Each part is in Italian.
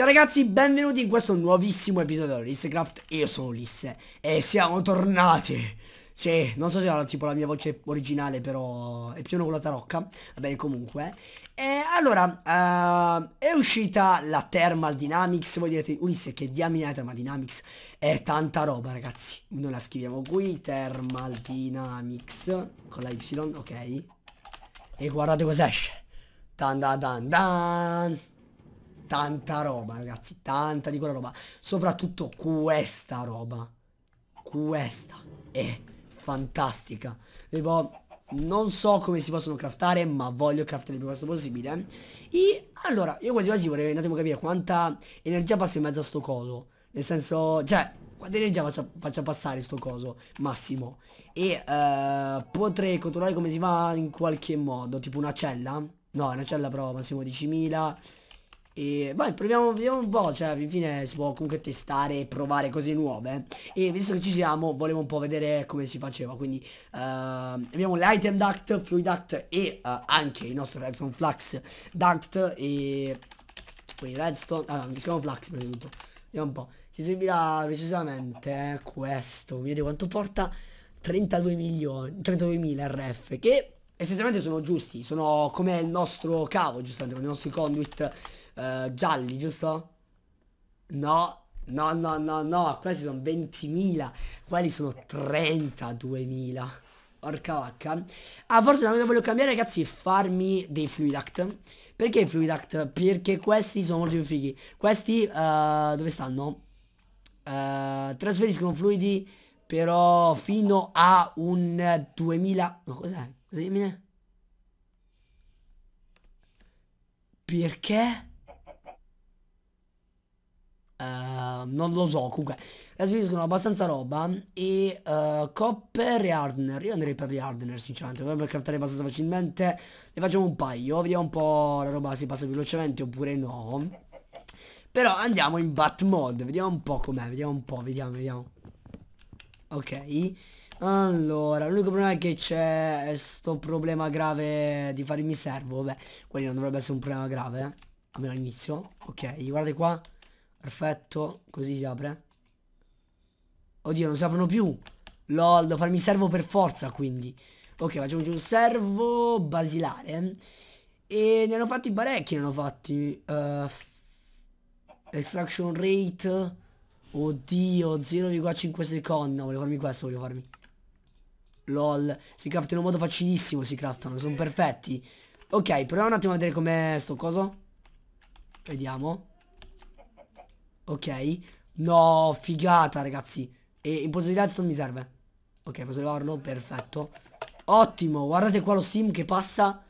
Ciao ragazzi, benvenuti in questo nuovissimo episodio di Lissecraft, io sono Lisse e siamo tornati Sì, non so se era tipo la mia voce originale però è più una con la tarocca, vabbè comunque E allora, uh, è uscita la Thermal Dynamics, voi direte Ulisse che diamine è Thermal Dynamics? È tanta roba ragazzi, noi la scriviamo qui, Thermal Dynamics con la Y, ok E guardate cosa esce Dan dan dan dan tanta roba, ragazzi, tanta di quella roba. Soprattutto questa roba. Questa è fantastica. Tipo, non so come si possono craftare, ma voglio craftare il più presto possibile. E allora, io quasi quasi vorrei un attimo capire quanta energia passa in mezzo a sto coso. Nel senso, cioè, quanta energia faccia, faccia passare sto coso, massimo. E uh, potrei controllare come si fa in qualche modo, tipo una cella. No, una cella però massimo 10.000 e vai, proviamo, vediamo un po', cioè alla fine si può comunque testare e provare cose nuove E visto che ci siamo, volevo un po' vedere come si faceva Quindi uh, abbiamo l'item duct, fluid duct e uh, anche il nostro redstone flux duct E quindi redstone, ah no, siamo flux prima di tutto Vediamo un po', ci servirà precisamente questo Vedete quanto porta 32 milioni, 32.000 RF che essenzialmente sono giusti, sono come il nostro cavo, giustamente, con i nostri conduit uh, gialli, giusto? No, no, no, no, no, questi sono 20.000, quelli sono 32.000. Porca vacca. Ah, forse la cosa che voglio cambiare, ragazzi, è farmi dei Fluidact. Perché Fluidact? Perché questi sono molto più fighi. Questi, uh, dove stanno? Uh, trasferiscono fluidi, però, fino a un 2000... No, cos'è? Dimmi. Eh. Perché? Uh, non lo so, comunque Trasferiscono abbastanza roba E uh, eh, Copper e Hardner Io andrei per gli Hardner sinceramente Dovrebbero cartare abbastanza facilmente Ne facciamo un paio Vediamo un po' la roba si passa velocemente oppure no Però andiamo in Bat Mode Vediamo un po' com'è Vediamo un po', vediamo, vediamo Ok allora, l'unico problema è che c'è sto problema grave di farmi servo. Vabbè, quello non dovrebbe essere un problema grave. Eh? Almeno all'inizio. Ok, guardate qua. Perfetto, così si apre. Oddio, non si aprono più. Lol, devo farmi servo per forza, quindi. Ok, facciamo giù un servo basilare. E ne hanno fatti parecchi, ne hanno fatti. Uh, extraction rate. Oddio, 0,5 secondi. No, volevo farmi questo, volevo farmi. LOL Si craftano in un modo facilissimo si craftano Sono perfetti Ok proviamo un attimo a vedere com'è sto coso Vediamo Ok No figata ragazzi E in posto di redstone mi serve Ok posso levarlo perfetto Ottimo guardate qua lo steam che passa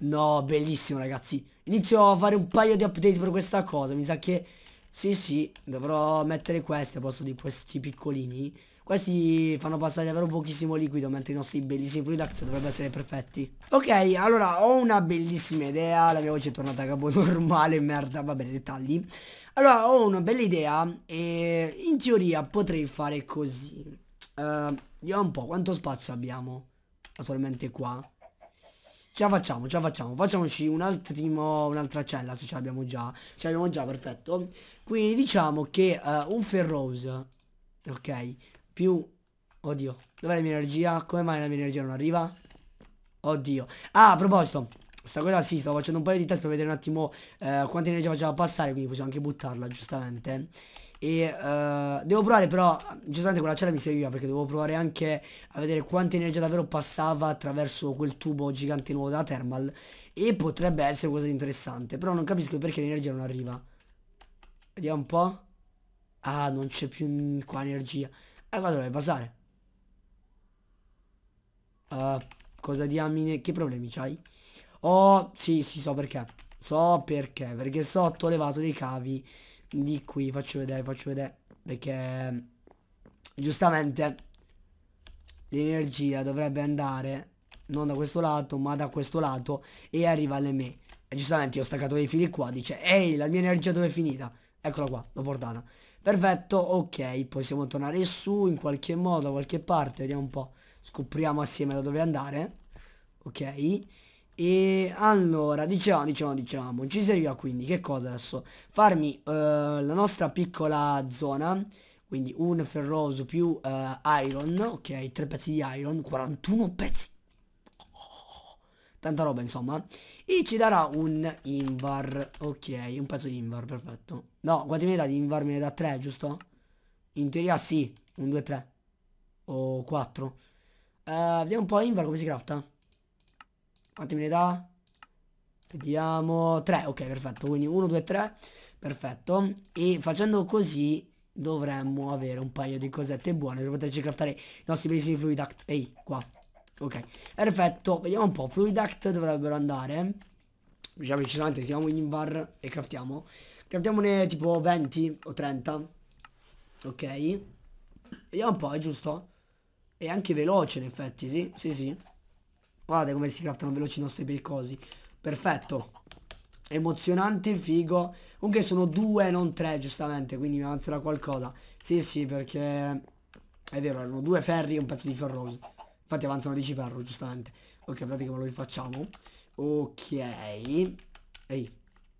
No bellissimo ragazzi Inizio a fare un paio di update per questa cosa Mi sa che sì sì dovrò mettere queste a posto di questi piccolini questi fanno passare davvero pochissimo liquido Mentre i nostri bellissimi fluid dovrebbero essere perfetti Ok allora ho una bellissima idea La mia voce è tornata a capo normale Merda vabbè dettagli Allora ho una bella idea E in teoria potrei fare così uh, un po' quanto spazio abbiamo Attualmente qua ce la facciamo, ce la facciamo. Facciamoci un attimo, un'altra cella se ce l'abbiamo già. Ce l'abbiamo già, perfetto. Quindi diciamo che uh, un ferrose, ok? più... Oddio, dov'è la mia energia? Come mai la mia energia non arriva? Oddio. Ah, a proposito, sta cosa sì, stavo facendo un paio di test per vedere un attimo eh, quanta energia faceva passare, quindi possiamo anche buttarla, giustamente. E eh, devo provare però, giustamente quella cella mi serviva perché devo provare anche a vedere quanta energia davvero passava attraverso quel tubo gigante nuovo da Thermal. E potrebbe essere qualcosa di interessante, però non capisco perché l'energia non arriva. Vediamo un po'. Ah, non c'è più qua energia. E vado a basare. Uh, cosa diamine? Che problemi c'hai? Oh, sì, sì, so perché. So perché. Perché sotto ho levato dei cavi di qui. Faccio vedere, faccio vedere. Perché, mm, giustamente, l'energia dovrebbe andare non da questo lato, ma da questo lato e arriva alle me. E giustamente io ho staccato dei fili qua, dice, ehi, la mia energia dove è finita? Eccola qua, l'ho portata. Perfetto, ok, possiamo tornare su in qualche modo, da qualche parte, vediamo un po', scopriamo assieme da dove andare, ok, e allora, diciamo, diciamo, diciamo, ci serviva quindi, che cosa adesso? Farmi uh, la nostra piccola zona, quindi un ferroso più uh, iron, ok, tre pezzi di iron, 41 pezzi tanta roba insomma e ci darà un invar ok un pezzo di invar perfetto no quanti me ne dà di invar me ne dà 3 giusto? in teoria sì 1 2 3 o 4 eh, vediamo un po' invar come si crafta quanti me ne dà? vediamo 3 ok perfetto quindi 1 2 3 perfetto e facendo così dovremmo avere un paio di cosette buone per poterci craftare i nostri bellissimi fluid ehi qua Ok, perfetto, vediamo un po', fluidact dovrebbero andare Diciamo precisamente, siamo in bar e craftiamo Craftiamone tipo 20 o 30 Ok Vediamo un po', è giusto? E anche veloce in effetti, sì, sì, sì Guardate come si craftano veloci i nostri percosi Perfetto Emozionante, figo Comunque sono due, non tre, giustamente Quindi mi avanzerà qualcosa Sì, sì, perché È vero, erano due ferri e un pezzo di ferroso Infatti avanzano 10 ferro, giustamente. Ok, guardate che lo rifacciamo. Ok. Ehi,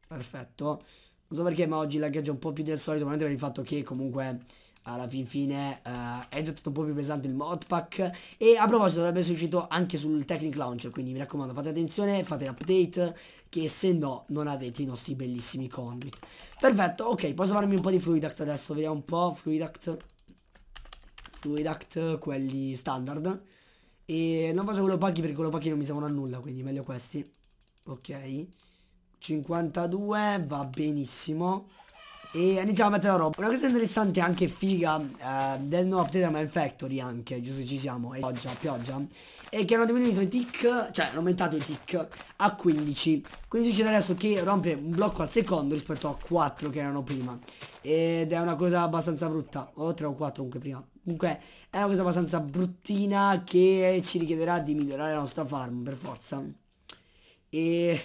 perfetto. Non so perché, ma oggi laggeggia un po' più del solito, probabilmente per il fatto che comunque alla fin fine uh, è diventato un po' più pesante il modpack e a proposito dovrebbe essere uscito anche sul Technic Launcher quindi mi raccomando fate attenzione fate update che se no non avete i nostri bellissimi conduit perfetto ok posso farmi un po' di fluidact adesso vediamo un po' fluidact fluidact quelli standard e non faccio quello pacchi perché quello pacchi non mi servono a nulla, quindi meglio questi. Ok. 52, va benissimo. E iniziamo a mettere la roba. Una cosa interessante anche figa eh, del nuovo update Man Factory anche, giusto ci siamo, E pioggia, pioggia, è che hanno diminuito i tick, cioè hanno aumentato i tick a 15. Quindi succede adesso che rompe un blocco al secondo rispetto a 4 che erano prima. Ed è una cosa abbastanza brutta, o 3 o 4 comunque prima, Comunque è una cosa abbastanza bruttina che ci richiederà di migliorare la nostra farm per forza. E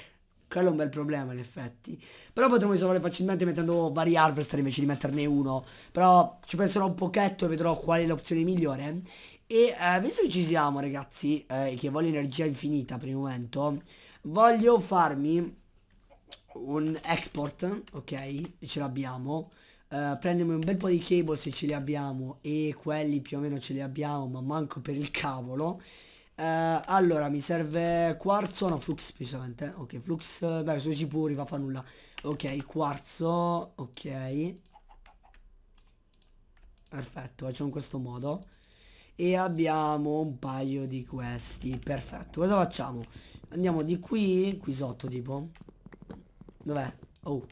quello è un bel problema in effetti. Però potremmo risolvere facilmente mettendo vari harvester invece di metterne uno. Però ci penserò un pochetto e vedrò qual è l'opzione migliore. E eh, visto che ci siamo ragazzi eh, e eh, che voglio energia infinita per il momento, voglio farmi un export, ok? Ce l'abbiamo. Eh, prendiamo un bel po' di cable se ce li abbiamo e quelli più o meno ce li abbiamo ma manco per il cavolo uh, allora mi serve quarzo no flux specialmente ok flux beh sono sicuri va a fa nulla ok quarzo ok perfetto facciamo in questo modo e abbiamo un paio di questi perfetto cosa facciamo andiamo di qui qui sotto tipo dov'è oh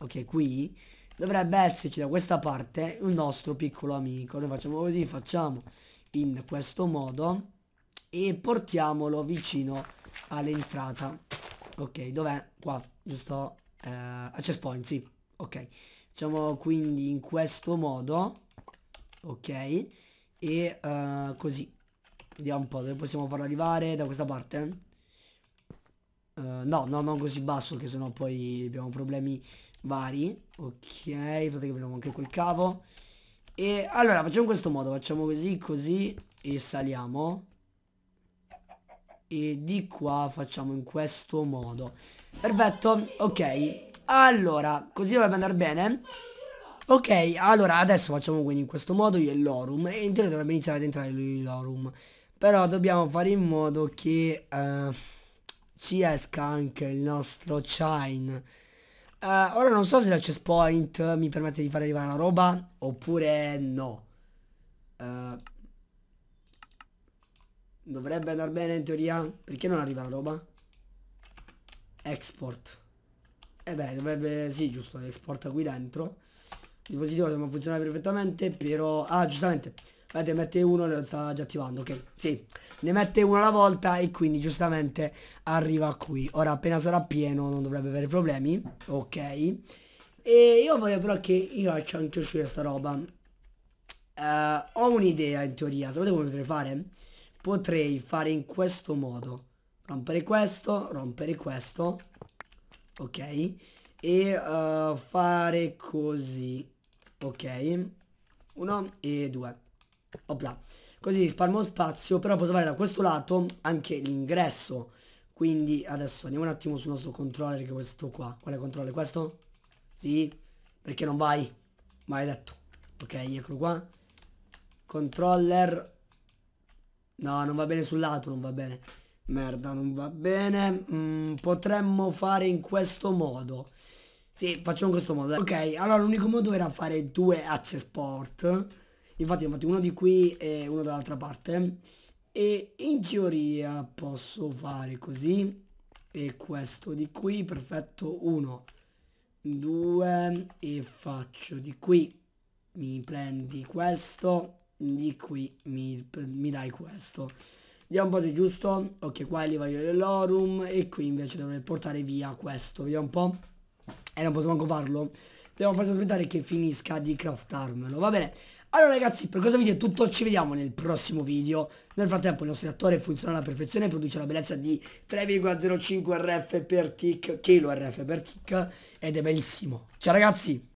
ok qui dovrebbe esserci da questa parte un nostro piccolo amico noi facciamo così facciamo in questo modo e portiamolo vicino all'entrata ok dov'è qua giusto eh, access point sì ok facciamo quindi in questo modo ok e uh, così vediamo un po' dove possiamo farlo arrivare da questa parte eh, no, no, non così basso che sennò poi abbiamo problemi vari. Ok, notate che prendiamo anche quel cavo. E allora facciamo in questo modo, facciamo così, così e saliamo. E di qua facciamo in questo modo. Perfetto, ok. Allora, così dovrebbe andare bene. Ok, allora adesso facciamo quindi in questo modo io e l'orum. E in teoria dovrebbe iniziare ad entrare lui l'orum. Però dobbiamo fare in modo che... Uh, ci esca anche il nostro Chine. Uh, eh, ora non so se la chess point mi permette di far arrivare la roba oppure no. Uh, dovrebbe andare bene in teoria. Perché non arriva la roba? Export. E eh beh, dovrebbe... Sì, giusto, exporta qui dentro. Il dispositivo sembra funzionare perfettamente, però... Ah, giustamente. Guardate, eh, mette uno, lo sta già attivando, ok. Sì, ne mette uno alla volta e quindi giustamente arriva qui. Ora appena sarà pieno non dovrebbe avere problemi, ok. E io voglio però che io faccia anche uscire questa roba. Uh, ho un'idea in teoria, sapete come potrei fare? Potrei fare in questo modo. Rompere questo, rompere questo. Ok. E uh, fare così. Ok. Uno e due. Opla. Così risparmio spazio, però posso fare da questo lato anche l'ingresso. Quindi adesso andiamo un attimo sul nostro controller che è questo qua. Quale controller? Questo? Sì? Perché non vai? Maledetto. Ok, eccolo qua. Controller. No, non va bene sul lato, non va bene. Merda, non va bene. Mm, potremmo fare in questo modo. Sì, facciamo in questo modo. Ok, allora l'unico modo era fare due access port. Infatti ho fatto uno di qui e uno dall'altra parte. E in teoria posso fare così. E questo di qui, perfetto, 1, 2 e faccio di qui. Mi prendi questo, di qui mi, mi dai questo. Vediamo un po' se è giusto. Ok, qua li voglio l'orum e qui invece dovrei portare via questo. Vediamo un po'. E non posso manco farlo. dobbiamo forse aspettare che finisca di craftarmelo. Va bene. Allora ragazzi, per questo video è tutto, ci vediamo nel prossimo video. Nel frattempo il nostro reattore funziona alla perfezione, produce la bellezza di 3,05 RF per tic, kilo RF per tic, ed è bellissimo. Ciao ragazzi!